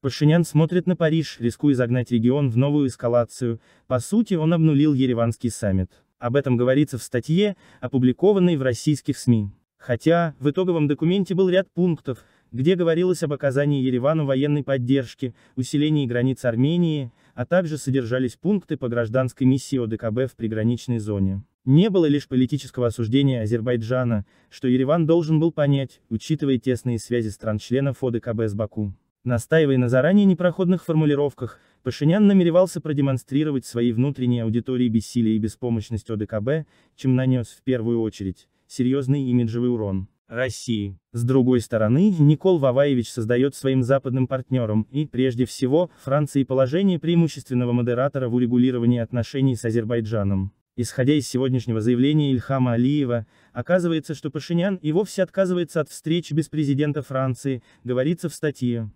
Пашинян смотрит на Париж, рискуя загнать регион в новую эскалацию, по сути он обнулил Ереванский саммит. Об этом говорится в статье, опубликованной в российских СМИ. Хотя, в итоговом документе был ряд пунктов, где говорилось об оказании Еревану военной поддержки, усилении границ Армении, а также содержались пункты по гражданской миссии ОДКБ в приграничной зоне. Не было лишь политического осуждения Азербайджана, что Ереван должен был понять, учитывая тесные связи стран-членов ОДКБ с Баку. Настаивая на заранее непроходных формулировках, Пашинян намеревался продемонстрировать своей внутренней аудитории бессилие и беспомощность ОДКБ, чем нанес в первую очередь, серьезный имиджевый урон. России. С другой стороны, Никол Ваваевич создает своим западным партнерам и, прежде всего, Франции положение преимущественного модератора в урегулировании отношений с Азербайджаном. Исходя из сегодняшнего заявления Ильхама Алиева, оказывается, что Пашинян и вовсе отказывается от встреч без президента Франции, говорится в статье.